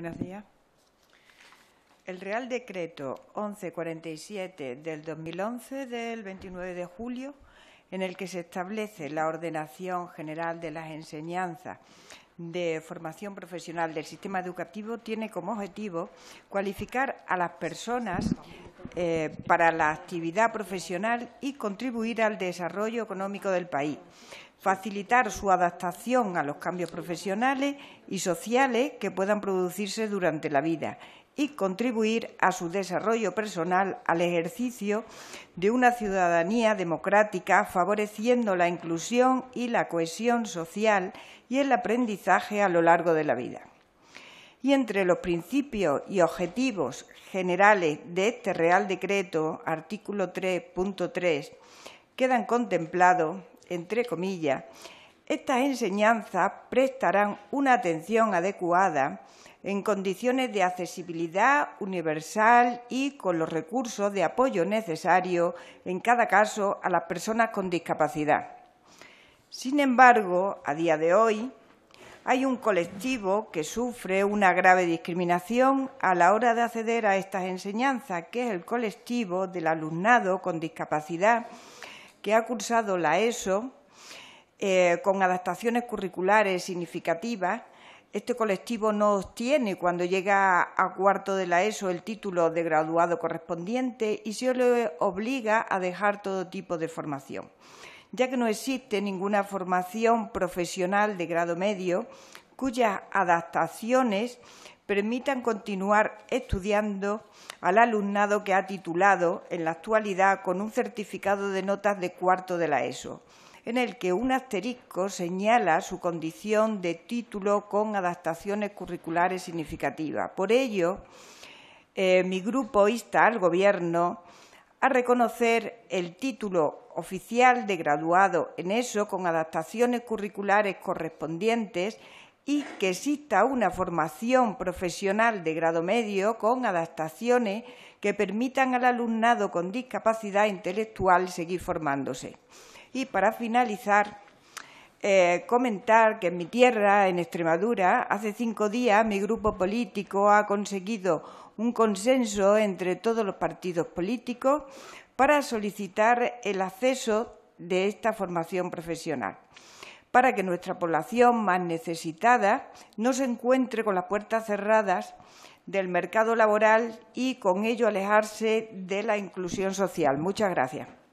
Buenos días. El Real Decreto 1147 del 2011 del 29 de julio, en el que se establece la ordenación general de las enseñanzas de formación profesional del sistema educativo, tiene como objetivo cualificar a las personas eh, para la actividad profesional y contribuir al desarrollo económico del país facilitar su adaptación a los cambios profesionales y sociales que puedan producirse durante la vida y contribuir a su desarrollo personal al ejercicio de una ciudadanía democrática, favoreciendo la inclusión y la cohesión social y el aprendizaje a lo largo de la vida y entre los principios y objetivos generales de este Real Decreto, artículo 3.3, quedan contemplados, entre comillas, estas enseñanzas prestarán una atención adecuada en condiciones de accesibilidad universal y con los recursos de apoyo necesarios, en cada caso, a las personas con discapacidad. Sin embargo, a día de hoy, hay un colectivo que sufre una grave discriminación a la hora de acceder a estas enseñanzas, que es el colectivo del alumnado con discapacidad que ha cursado la ESO eh, con adaptaciones curriculares significativas. Este colectivo no obtiene cuando llega a cuarto de la ESO el título de graduado correspondiente y se le obliga a dejar todo tipo de formación ya que no existe ninguna formación profesional de grado medio cuyas adaptaciones permitan continuar estudiando al alumnado que ha titulado en la actualidad con un certificado de notas de cuarto de la ESO, en el que un asterisco señala su condición de título con adaptaciones curriculares significativas. Por ello, eh, mi grupo insta al Gobierno a reconocer el título oficial de graduado en ESO con adaptaciones curriculares correspondientes y que exista una formación profesional de grado medio con adaptaciones que permitan al alumnado con discapacidad intelectual seguir formándose. Y para finalizar, eh, comentar que en mi tierra, en Extremadura, hace cinco días mi grupo político ha conseguido un consenso entre todos los partidos políticos para solicitar el acceso de esta formación profesional, para que nuestra población más necesitada no se encuentre con las puertas cerradas del mercado laboral y con ello alejarse de la inclusión social. Muchas gracias.